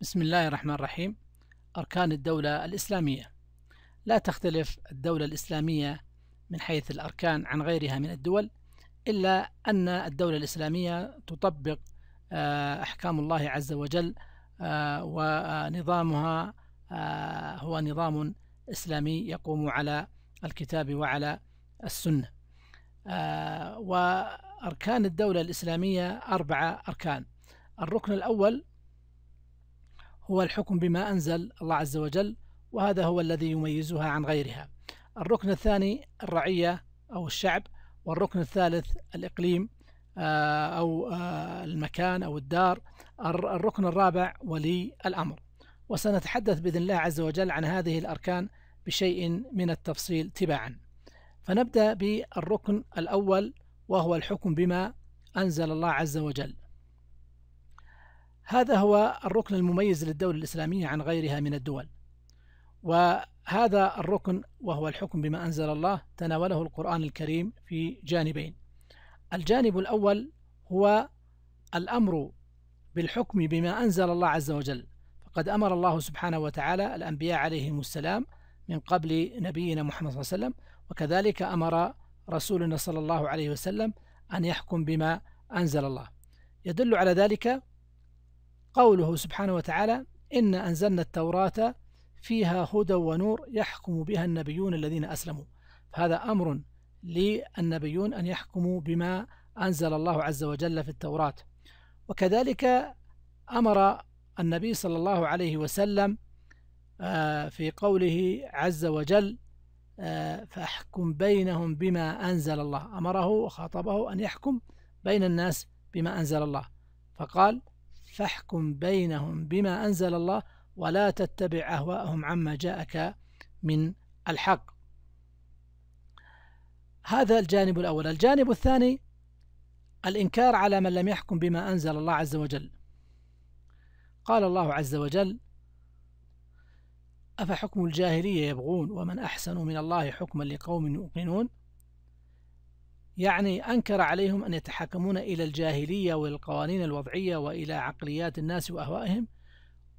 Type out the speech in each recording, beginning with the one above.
بسم الله الرحمن الرحيم أركان الدولة الإسلامية لا تختلف الدولة الإسلامية من حيث الأركان عن غيرها من الدول إلا أن الدولة الإسلامية تطبق آه، أحكام الله عز وجل آه، ونظامها آه، هو نظام إسلامي يقوم على الكتاب وعلى السنة وأركان الدولة الإسلامية أربعة أركان الركن الأول هو الحكم بما أنزل الله عز وجل وهذا هو الذي يميزها عن غيرها الركن الثاني الرعية أو الشعب والركن الثالث الإقليم آه، أو آه، المكان أو الدار الركن الرابع ولي الأمر وسنتحدث بإذن الله عز وجل عن هذه الأركان بشيء من التفصيل تباعا فنبدأ بالركن الأول وهو الحكم بما أنزل الله عز وجل هذا هو الركن المميز للدولة الإسلامية عن غيرها من الدول وهذا الركن وهو الحكم بما أنزل الله تناوله القرآن الكريم في جانبين الجانب الأول هو الأمر بالحكم بما أنزل الله عز وجل فقد أمر الله سبحانه وتعالى الأنبياء عليهم السلام من قبل نبينا محمد صلى الله عليه وسلم وكذلك أمر رسولنا صلى الله عليه وسلم أن يحكم بما أنزل الله يدل على ذلك قوله سبحانه وتعالى إنا أنزلنا التوراة فيها هدى ونور يحكم بها النبيون الذين أسلموا فهذا أمر للنبيون أن يحكموا بما أنزل الله عز وجل في التوراة وكذلك أمر النبي صلى الله عليه وسلم آه، في قوله عز وجل آه، فاحكم بينهم بما أنزل الله أمره وخاطبه أن يحكم بين الناس بما أنزل الله فقال فاحكم بينهم بما أنزل الله ولا تتبع أهواءهم عما جاءك من الحق هذا الجانب الأول الجانب الثاني الإنكار على من لم يحكم بما أنزل الله عز وجل قال الله عز وجل أفحكم الجاهلية يبغون ومن أحسن من الله حكما لقوم يؤمنون يعني أنكر عليهم أن يتحكمون إلى الجاهلية والقوانين الوضعية وإلى عقليات الناس وأهوائهم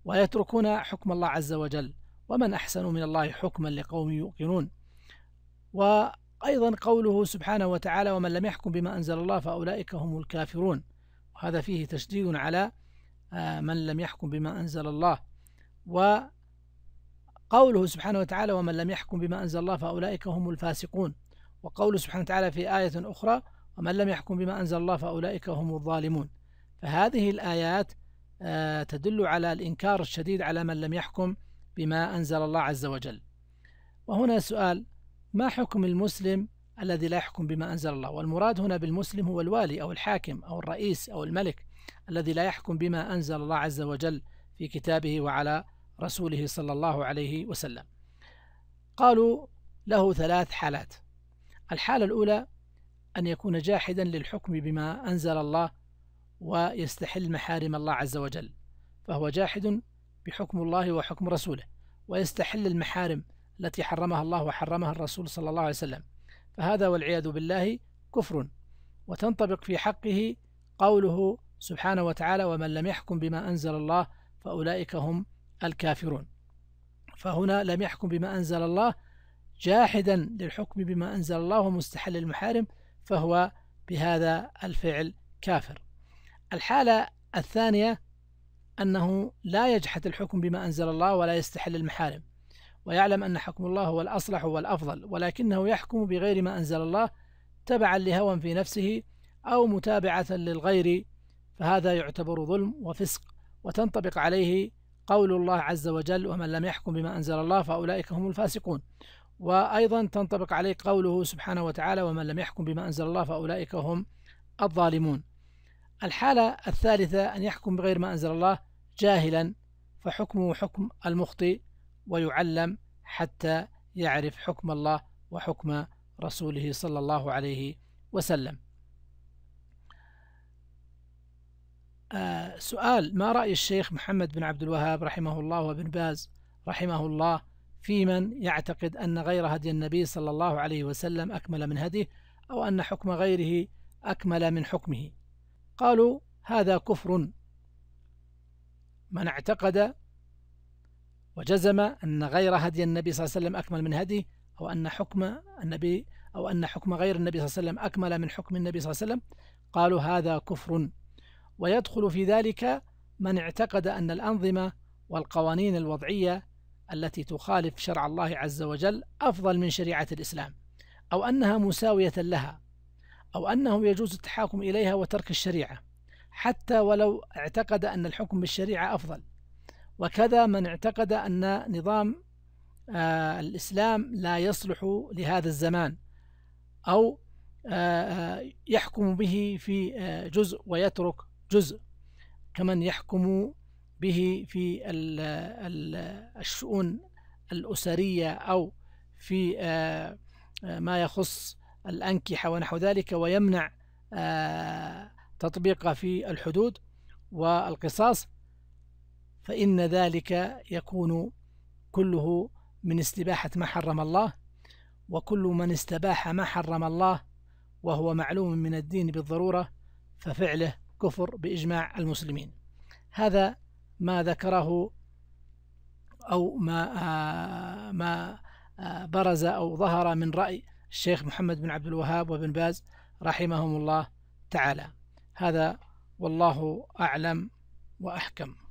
ويتركون حكم الله عز وجل ومن أحسن من الله حكما لقوم يوقنون وأيضا قوله سبحانه وتعالى ومن لم يحكم بما أنزل الله فأولئك هم الكافرون وهذا فيه تشديد على آه، من لم يحكم بما أنزل الله وقوله سبحانه وتعالى ومن لم يحكم بما أنزل الله فأولئك هم الفاسقون وقوله سبحانه وتعالى في آية أخرى ومن لم يحكم بما أنزل الله فأولئك هم الظالمون فهذه الآيات آه، تدل على الإنكار الشديد على من لم يحكم بما أنزل الله عز وجل وهنا سؤال ما حكم المسلم الذي لا يحكم بما أنزل الله والمراد هنا بالمسلم هو الوالي أو الحاكم أو الرئيس أو الملك الذي لا يحكم بما أنزل الله عز وجل في كتابه وعلى رسوله صلى الله عليه وسلم قالوا له ثلاث حالات الحالة الأولى أن يكون جاحدا للحكم بما أنزل الله ويستحل محارم الله عز وجل فهو جاحد بحكم الله وحكم رسوله ويستحل المحارم التي حرمها الله وحرمها الرسول صلى الله عليه وسلم فهذا والعياذ بالله كفر وتنطبق في حقه قوله سبحانه وتعالى ومن لم يحكم بما أنزل الله فأولئك هم الكافرون فهنا لم يحكم بما أنزل الله جاحدا للحكم بما أنزل الله ومستحل المحارم فهو بهذا الفعل كافر الحالة الثانية أنه لا يجحد الحكم بما أنزل الله ولا يستحل المحارم ويعلم أن حكم الله هو الأصلح والأفضل ولكنه يحكم بغير ما أنزل الله تبعا لهوى في نفسه أو متابعة للغير فهذا يعتبر ظلم وفسق وتنطبق عليه قول الله عز وجل ومن لم يحكم بما أنزل الله فأولئك هم الفاسقون وأيضا تنطبق عليه قوله سبحانه وتعالى ومن لم يحكم بما أنزل الله فأولئك هم الظالمون الحالة الثالثة أن يحكم بغير ما أنزل الله جاهلا فحكمه حكم المخطئ ويعلم حتى يعرف حكم الله وحكم رسوله صلى الله عليه وسلم آه، سؤال ما رأي الشيخ محمد بن عبد الوهاب رحمه الله وابن باز رحمه الله في من يعتقد أن غير هدي النبي صلى الله عليه وسلم أكمل من هديه أو أن حكم غيره أكمل من حكمه قالوا هذا كفر من اعتقد وجزم أن غير هدي النبي صلى الله عليه وسلم أكمل من هديه أو أن حكم النبي أو أن حكم غير النبي صلى الله عليه وسلم أكمل من حكم النبي صلى الله عليه وسلم قالوا هذا كفر ويدخل في ذلك من اعتقد أن الأنظمة والقوانين الوضعية التي تخالف شرع الله عز وجل أفضل من شريعة الإسلام أو أنها مساوية لها أو أنه يجوز التحاكم إليها وترك الشريعة حتى ولو اعتقد أن الحكم بالشريعة أفضل وكذا من اعتقد أن نظام آه، الإسلام لا يصلح لهذا الزمان أو آه، آه، يحكم به في جزء ويترك جزء كمن يحكم به في الشؤون الأسرية أو في آه، آه، ما يخص الأنكحة ونحو ذلك ويمنع آه، تطبيقه في الحدود والقصاص فإن ذلك يكون كله من استباحة ما حرم الله وكل من استباح ما حرم الله وهو معلوم من الدين بالضرورة ففعله كفر بإجماع المسلمين هذا ما ذكره أو ما آه، ما آه، برز أو ظهر من رأي الشيخ محمد بن عبد الوهاب وابن باز رحمهم الله تعالى هذا والله أعلم وأحكم